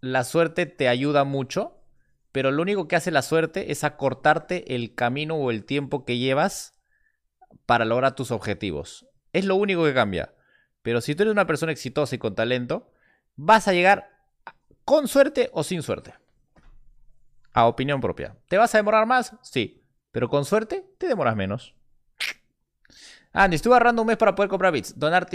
la suerte te ayuda mucho, pero lo único que hace la suerte es acortarte el camino o el tiempo que llevas para lograr tus objetivos. Es lo único que cambia. Pero si tú eres una persona exitosa y con talento, vas a llegar con suerte o sin suerte. A opinión propia. ¿Te vas a demorar más? Sí. Pero con suerte te demoras menos. Andy, estuve ahorrando un mes para poder comprar bits. Donar